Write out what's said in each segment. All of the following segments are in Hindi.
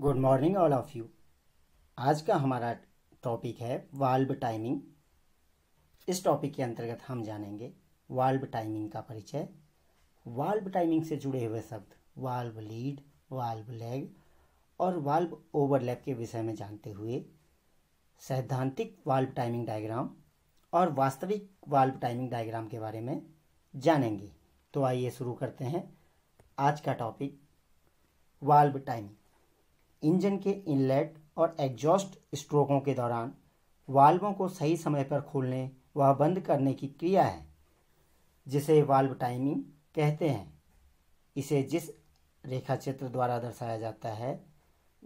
good morning all of you आज का हमारा टॉपिक है वाल्व टाइमिंग इस टॉपिक के अंतर्गत हम जानेंगे वाल्व टाइमिंग का परिचय वाल्व टाइमिंग से जुड़े हुए शब्द वाल्व लीड वाल्व लेग और वाल्व ओवरलैप के विषय में जानते हुए सैद्धांतिक वाल्व टाइमिंग डायग्राम और वास्तविक वाल्व टाइमिंग डायग्राम के बारे में जानेंगे तो आइए शुरू करते हैं आज का टॉपिक वाल्व टाइमिंग इंजन के इनलेट और एग्जॉस्ट स्ट्रोकों के दौरान वाल्वों को सही समय पर खोलने व बंद करने की क्रिया है जिसे वाल्व टाइमिंग कहते हैं इसे जिस रेखा चित्र द्वारा दर्शाया जाता है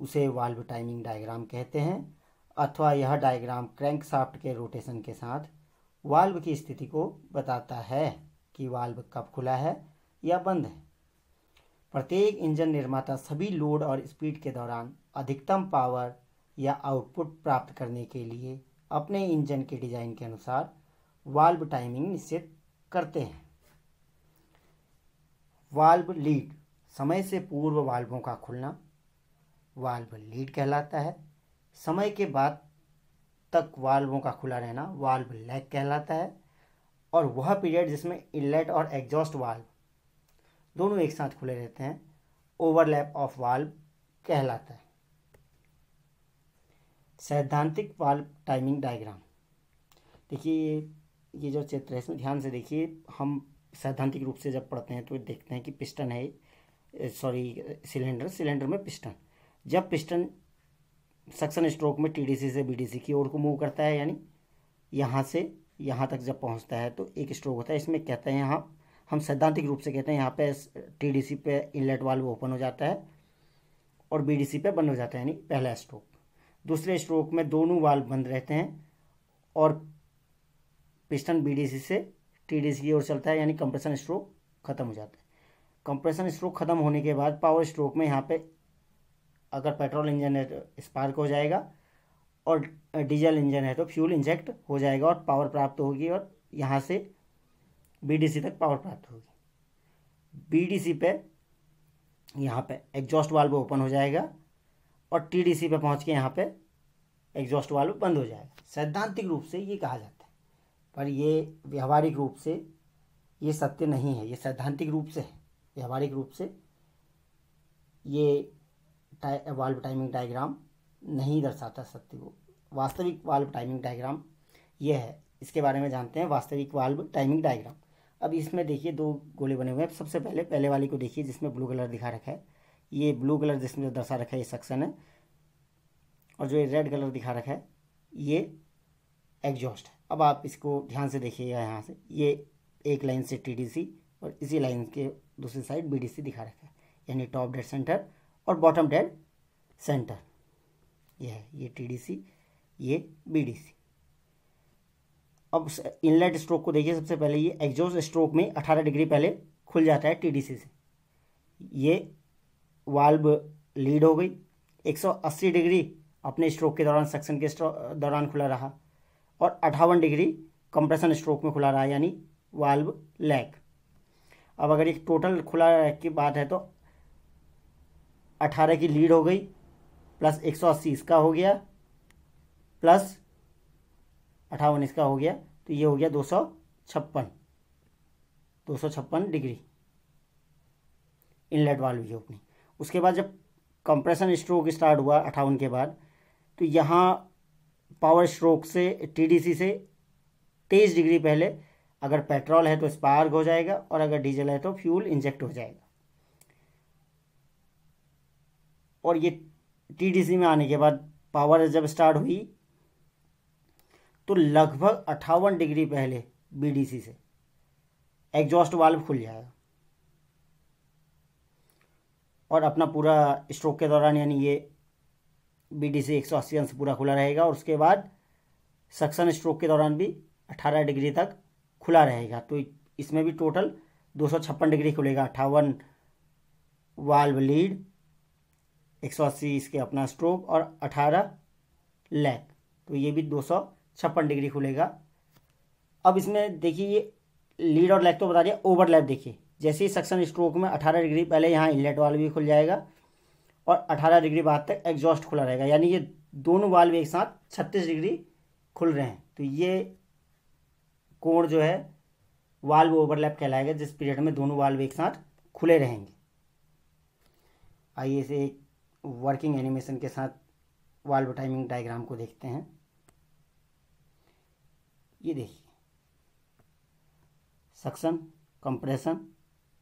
उसे वाल्व टाइमिंग डायग्राम कहते हैं अथवा यह डायग्राम साफ्ट के रोटेशन के साथ वाल्व की स्थिति को बताता है कि वाल्व कब खुला है या बंद है प्रत्येक इंजन निर्माता सभी लोड और स्पीड के दौरान अधिकतम पावर या आउटपुट प्राप्त करने के लिए अपने इंजन के डिज़ाइन के अनुसार वाल्व टाइमिंग निश्चित करते हैं वाल्व लीड समय से पूर्व वाल्वों का खुलना वाल्व लीड कहलाता है समय के बाद तक वाल्वों का खुला रहना वाल्व लैग कहलाता है और वह पीरियड जिसमें इनलेट और एग्जॉस्ट वाल्व दोनों एक साथ खुले रहते हैं ओवरलैप ऑफ वाल्व कहलाता है सैद्धांतिक वाल्व टाइमिंग डायग्राम देखिए ये जो चित्र है इसमें ध्यान से देखिए हम सैद्धांतिक रूप से जब पढ़ते हैं तो देखते हैं कि पिस्टन है सॉरी सिलेंडर सिलेंडर में पिस्टन जब पिस्टन सक्सन स्ट्रोक में टीडीसी से बीडीसी की ओर को मूव करता है यानी यहाँ से यहाँ तक जब पहुँचता है तो एक स्ट्रोक होता है इसमें कहते हैं यहाँ हम सैद्धांतिक रूप से कहते हैं यहाँ पे टीडीसी पे इनलेट वाल्व ओपन हो जाता है और बीडीसी पे बंद हो जाता है यानी पहला स्ट्रोक दूसरे स्ट्रोक में दोनों वाल्व बंद रहते हैं और पिस्टन बीडीसी से टीडीसी की ओर चलता है यानी कंप्रेशन स्ट्रोक ख़त्म हो जाता है कंप्रेशन स्ट्रोक ख़त्म होने के बाद पावर स्ट्रोक में यहाँ पे अगर पेट्रोल इंजन है तो स्पार्क हो जाएगा और डीजल इंजन है तो फ्यूल इंजेक्ट हो जाएगा और पावर प्राप्त होगी और यहाँ से बीडीसी तक पावर प्राप्त होगी बीडीसी पे यहाँ पे एग्जॉस्ट वाल्व ओपन हो जाएगा और टीडीसी पे पहुँच के यहाँ पे एग्जॉस्ट वाल्व बंद हो जाएगा सैद्धांतिक रूप से ये कहा जाता है पर ये व्यवहारिक रूप से ये सत्य नहीं है ये सैद्धांतिक रूप से है व्यवहारिक रूप से ये वाल्व टाइमिंग डायग्राम नहीं दर्शाता सत्य को वास्तविक वाल्व टाइमिंग डायग्राम ये है इसके बारे में जानते हैं वास्तविक वाल्व टाइमिंग डायग्राम अब इसमें देखिए दो गोले बने हुए हैं सबसे पहले पहले वाली को देखिए जिसमें ब्लू कलर दिखा रखा है ये ब्लू कलर जिसमें दर्शा रखा है ये सक्शन है और जो ये रेड कलर दिखा रखा है ये एग्जॉस्ट है अब आप इसको ध्यान से देखिएगा यहाँ से ये एक लाइन से टी और इसी लाइन के दूसरी साइड बी दिखा रखा है यानी टॉप डेड सेंटर और बॉटम डेड सेंटर यह है ये टी ये बी अब इनलेट स्ट्रोक को देखिए सबसे पहले ये एग्जॉस्ट स्ट्रोक में अठारह डिग्री पहले खुल जाता है टीडीसी से ये वाल्व लीड हो गई 180 डिग्री अपने स्ट्रोक के दौरान सेक्शन के दौरान खुला रहा और अठावन डिग्री कंप्रेशन स्ट्रोक में खुला रहा यानी वाल्व लैक अब अगर एक टोटल खुला की बात है तो 18 की लीड हो गई प्लस 180 इसका हो गया प्लस अठावन इसका हो गया तो ये हो गया दो सौ छप्पन दो सौ छप्पन डिग्री इनलेट वाल्व भी ओपनिंग उसके बाद जब कंप्रेशन स्ट्रोक स्टार्ट हुआ अठावन के बाद तो यहाँ पावर स्ट्रोक से टीडीसी से तेईस डिग्री पहले अगर पेट्रोल है तो स्पार्क हो जाएगा और अगर डीजल है तो फ्यूल इंजेक्ट हो जाएगा और ये टीडीसी में आने के बाद पावर जब स्टार्ट हुई तो लगभग अट्ठावन डिग्री पहले बीडीसी से एग्जॉस्ट वाल्व खुल जाएगा और अपना पूरा स्ट्रोक के दौरान यानी ये बी डी सी एक सौ अस्सी अंश पूरा खुला रहेगा और उसके बाद सक्सन स्ट्रोक के दौरान भी अट्ठारह डिग्री तक खुला रहेगा तो इसमें भी टोटल दो सौ छप्पन डिग्री खुलेगा अट्ठावन वाल्व लीड एक सौ अस्सी इसके अपना स्ट्रोक और अठारह लैग तो ये भी दो सौ छप्पन डिग्री खुलेगा अब इसमें देखिए ये लीड और लेग तो बता दिया ओवरलैप देखिए जैसे ही सक्शन स्ट्रोक में अठारह डिग्री पहले यहाँ इनलेट वाल्व भी खुल जाएगा और अठारह डिग्री बाद तक एग्जॉस्ट खुला रहेगा यानी ये दोनों वाल्व एक साथ छत्तीस डिग्री खुल रहे हैं तो ये कोण जो है वाल्व ओवरलैप कहलाएगा जिस पीरियड में दोनों वाल्व एक साथ खुले रहेंगे आइए इसे एक वर्किंग एनिमेशन के साथ वाल्व टाइमिंग डायग्राम को देखते हैं ये देखिए सक्शन कंप्रेशन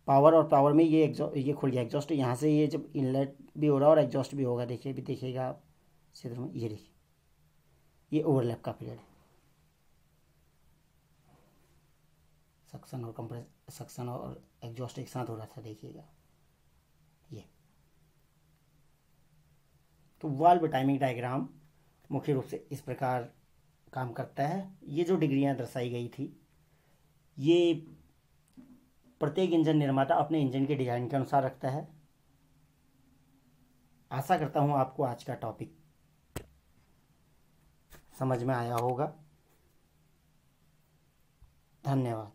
पावर और पावर में ये ये खुल गया एग्जॉस्ट यहाँ से ये जब इनलेट भी हो रहा है और एग्जॉस्ट भी होगा देखिए अभी देखिएगा आप क्षेत्र में ये देखिए ये ओवरलैप का पीरियड है सक्शन और कंप्रेस सक्शन और एग्जॉस्ट एक साथ हो रहा था देखिएगा ये तो वाल्व टाइमिंग डायग्राम मुख्य रूप से इस प्रकार काम करता है ये जो डिग्रियां दर्शाई गई थी ये प्रत्येक इंजन निर्माता अपने इंजन के डिज़ाइन के अनुसार रखता है आशा करता हूँ आपको आज का टॉपिक समझ में आया होगा धन्यवाद